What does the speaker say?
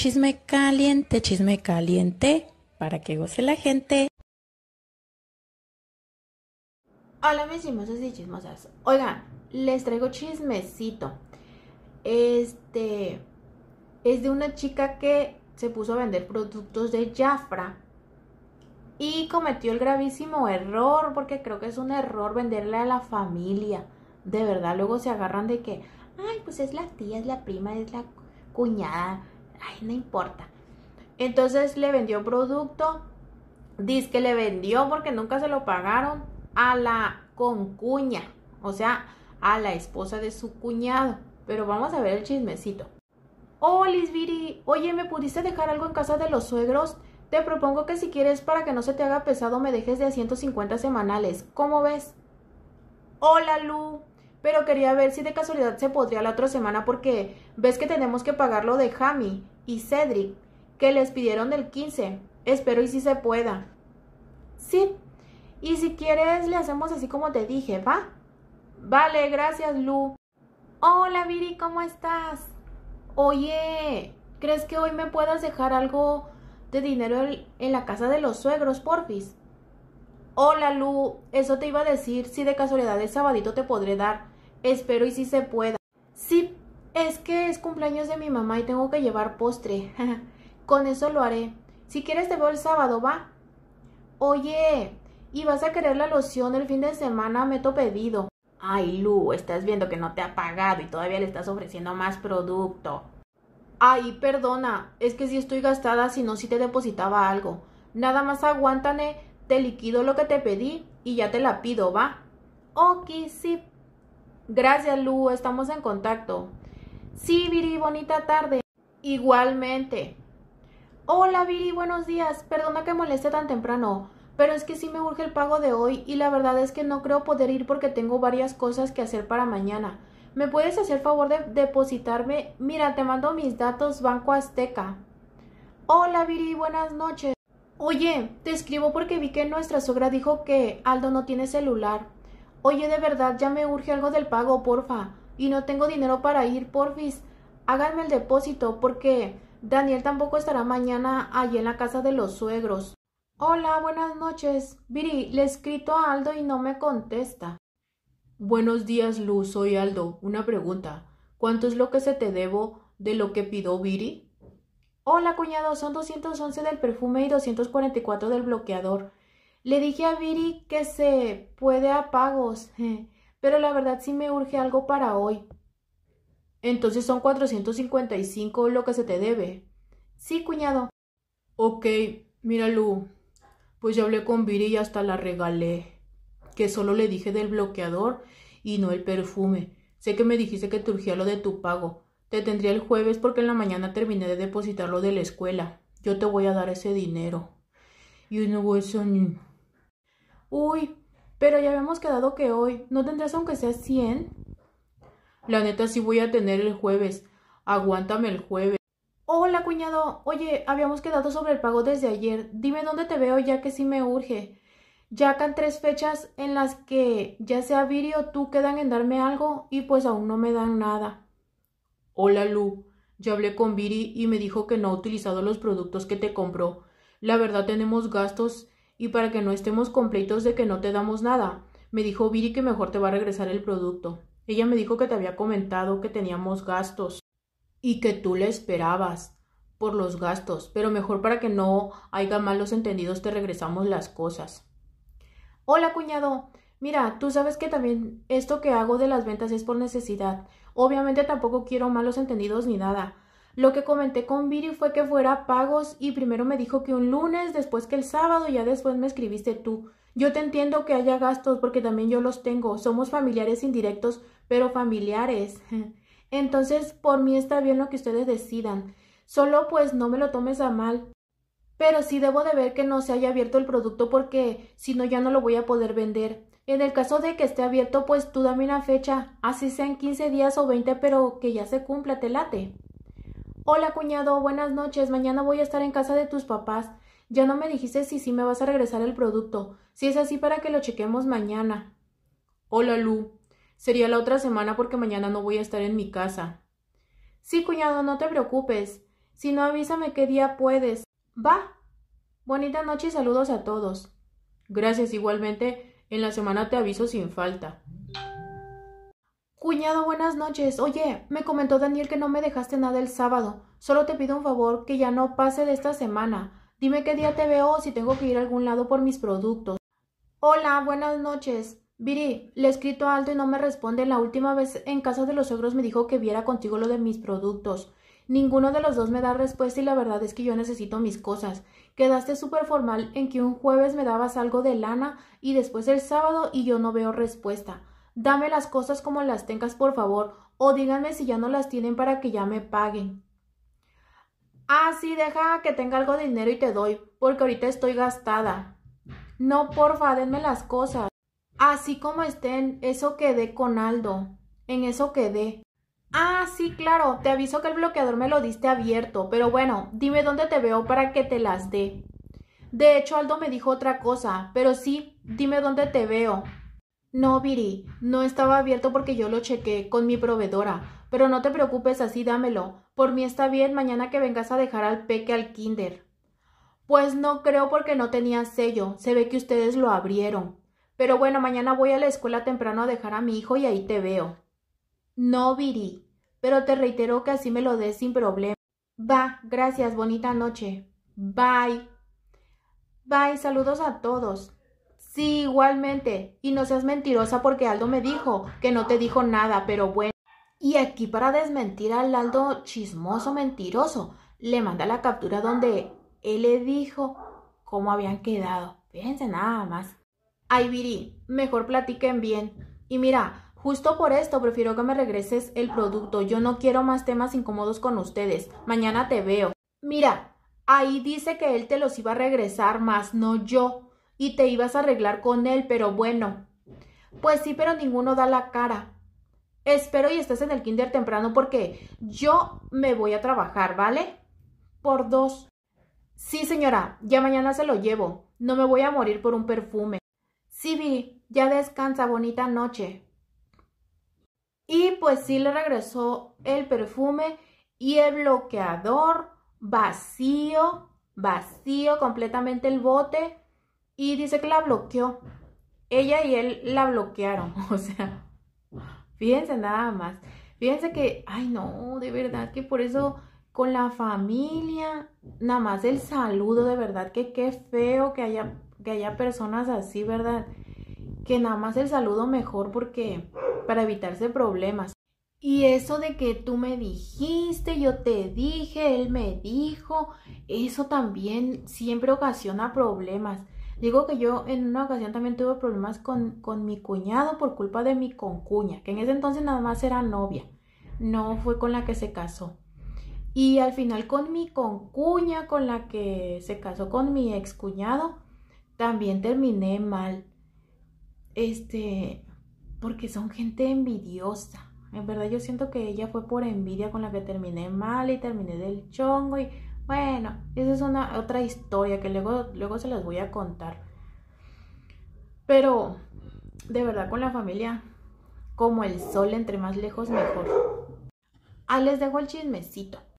Chisme caliente, chisme caliente, para que goce la gente. Hola mis chismosas y chismosas. Oigan, les traigo chismecito. Este es de una chica que se puso a vender productos de Jafra y cometió el gravísimo error, porque creo que es un error venderle a la familia. De verdad, luego se agarran de que, ay, pues es la tía, es la prima, es la cuñada, ay, no importa. Entonces le vendió producto, dice que le vendió porque nunca se lo pagaron a la concuña, o sea, a la esposa de su cuñado. Pero vamos a ver el chismecito. Oh, Lisbiri, oye, ¿me pudiste dejar algo en casa de los suegros? Te propongo que si quieres para que no se te haga pesado me dejes de 150 semanales. ¿Cómo ves? Hola, Lu pero quería ver si de casualidad se podría la otra semana porque ves que tenemos que pagar lo de Jami y Cedric, que les pidieron del 15. Espero y si se pueda. Sí. Y si quieres, le hacemos así como te dije, ¿va? Vale, gracias, Lu. Hola, Viri, ¿cómo estás? Oye, ¿crees que hoy me puedas dejar algo de dinero en la casa de los suegros, porfis? Hola Lu, eso te iba a decir si de casualidad el sabadito te podré dar. Espero y si se pueda. Sí, es que es cumpleaños de mi mamá y tengo que llevar postre. Con eso lo haré. Si quieres te veo el sábado, ¿va? Oye, ¿y vas a querer la loción el fin de semana? Meto pedido. Ay, Lu, estás viendo que no te ha pagado y todavía le estás ofreciendo más producto. Ay, perdona, es que si estoy gastada, si no, si sí te depositaba algo. Nada más aguántame te liquido lo que te pedí y ya te la pido, ¿va? Ok, sí. Gracias, Lu, estamos en contacto. Sí, Viri, bonita tarde. Igualmente. Hola, Viri, buenos días. Perdona que moleste tan temprano, pero es que sí me urge el pago de hoy y la verdad es que no creo poder ir porque tengo varias cosas que hacer para mañana. ¿Me puedes hacer favor de depositarme? Mira, te mando mis datos Banco Azteca. Hola, Viri, buenas noches. Oye, te escribo porque vi que nuestra sogra dijo que Aldo no tiene celular. Oye, de verdad, ya me urge algo del pago, porfa. Y no tengo dinero para ir, porfis. Háganme el depósito porque Daniel tampoco estará mañana allí en la casa de los suegros. Hola, buenas noches. Viri, le he escrito a Aldo y no me contesta. Buenos días, Luz. Soy Aldo. Una pregunta. ¿Cuánto es lo que se te debo de lo que pidió Viri? Hola, cuñado, son 211 del perfume y 244 del bloqueador. Le dije a Viri que se puede a pagos, pero la verdad sí me urge algo para hoy. Entonces son 455 lo que se te debe. Sí, cuñado. Ok, mira, Pues ya hablé con Viri y hasta la regalé. Que solo le dije del bloqueador y no el perfume. Sé que me dijiste que te urgía lo de tu pago, te tendría el jueves porque en la mañana terminé de depositarlo de la escuela. Yo te voy a dar ese dinero. Y no voy Uy, pero ya habíamos quedado que hoy. ¿No tendrás aunque sea 100? La neta sí voy a tener el jueves. Aguántame el jueves. Hola, cuñado. Oye, habíamos quedado sobre el pago desde ayer. Dime dónde te veo ya que sí me urge. Ya can tres fechas en las que ya sea Viri o tú quedan en darme algo y pues aún no me dan nada. Hola Lu, ya hablé con Viri y me dijo que no ha utilizado los productos que te compró. La verdad tenemos gastos y para que no estemos completos de que no te damos nada. Me dijo Viri que mejor te va a regresar el producto. Ella me dijo que te había comentado que teníamos gastos y que tú le esperabas por los gastos, pero mejor para que no haya malos entendidos te regresamos las cosas. Hola, cuñado. Mira, tú sabes que también esto que hago de las ventas es por necesidad. Obviamente tampoco quiero malos entendidos ni nada. Lo que comenté con Viri fue que fuera pagos y primero me dijo que un lunes, después que el sábado, ya después me escribiste tú. Yo te entiendo que haya gastos porque también yo los tengo. Somos familiares indirectos, pero familiares. Entonces, por mí está bien lo que ustedes decidan. Solo pues no me lo tomes a mal. Pero sí debo de ver que no se haya abierto el producto porque si no ya no lo voy a poder vender. En el caso de que esté abierto, pues tú dame una fecha, así sean 15 días o 20, pero que ya se cumpla, te late. Hola cuñado, buenas noches, mañana voy a estar en casa de tus papás. Ya no me dijiste si sí me vas a regresar el producto. Si es así, para que lo chequemos mañana. Hola Lu, sería la otra semana porque mañana no voy a estar en mi casa. Sí, cuñado, no te preocupes. Si no, avísame qué día puedes. Va. Bonita noche y saludos a todos. Gracias igualmente. En la semana te aviso sin falta. Cuñado, buenas noches. Oye, me comentó Daniel que no me dejaste nada el sábado. Solo te pido un favor que ya no pase de esta semana. Dime qué día te veo o si tengo que ir a algún lado por mis productos. Hola, buenas noches. Viri, le he escrito alto y no me responde. La última vez en casa de los suegros me dijo que viera contigo lo de mis productos. Ninguno de los dos me da respuesta y la verdad es que yo necesito mis cosas. Quedaste súper formal en que un jueves me dabas algo de lana y después el sábado y yo no veo respuesta. Dame las cosas como las tengas, por favor, o díganme si ya no las tienen para que ya me paguen. Ah, sí, deja que tenga algo de dinero y te doy, porque ahorita estoy gastada. No, porfa, denme las cosas. Así como estén, eso quedé con Aldo. En eso quedé. Ah, sí, claro, te aviso que el bloqueador me lo diste abierto, pero bueno, dime dónde te veo para que te las dé. De hecho, Aldo me dijo otra cosa, pero sí, dime dónde te veo. No, Viri, no estaba abierto porque yo lo chequé con mi proveedora, pero no te preocupes, así dámelo. Por mí está bien mañana que vengas a dejar al peque al kinder. Pues no creo porque no tenía sello, se ve que ustedes lo abrieron. Pero bueno, mañana voy a la escuela temprano a dejar a mi hijo y ahí te veo. No, Viri, pero te reitero que así me lo des sin problema. Va, gracias, bonita noche. Bye. Bye, saludos a todos. Sí, igualmente. Y no seas mentirosa porque Aldo me dijo que no te dijo nada, pero bueno. Y aquí para desmentir al Aldo chismoso mentiroso, le manda la captura donde él le dijo cómo habían quedado. Fíjense nada más. Ay, Viri, mejor platiquen bien. Y mira, Justo por esto prefiero que me regreses el producto. Yo no quiero más temas incómodos con ustedes. Mañana te veo. Mira, ahí dice que él te los iba a regresar, más no yo. Y te ibas a arreglar con él, pero bueno. Pues sí, pero ninguno da la cara. Espero y estés en el kinder temprano porque yo me voy a trabajar, ¿vale? Por dos. Sí, señora, ya mañana se lo llevo. No me voy a morir por un perfume. Sí, Vi, ya descansa, bonita noche. Y pues sí le regresó el perfume y el bloqueador vacío, vacío completamente el bote. Y dice que la bloqueó. Ella y él la bloquearon. O sea, fíjense nada más. Fíjense que, ay no, de verdad que por eso con la familia, nada más el saludo, de verdad que qué feo que haya, que haya personas así, ¿verdad? que nada más el saludo mejor porque para evitarse problemas. Y eso de que tú me dijiste, yo te dije, él me dijo, eso también siempre ocasiona problemas. Digo que yo en una ocasión también tuve problemas con, con mi cuñado por culpa de mi concuña, que en ese entonces nada más era novia, no fue con la que se casó. Y al final con mi concuña, con la que se casó con mi excuñado, también terminé mal. Este, porque son gente envidiosa. En verdad yo siento que ella fue por envidia con la que terminé mal y terminé del chongo y bueno, esa es una otra historia que luego, luego se las voy a contar. Pero de verdad con la familia, como el sol entre más lejos mejor. Ah, les dejo el chismecito.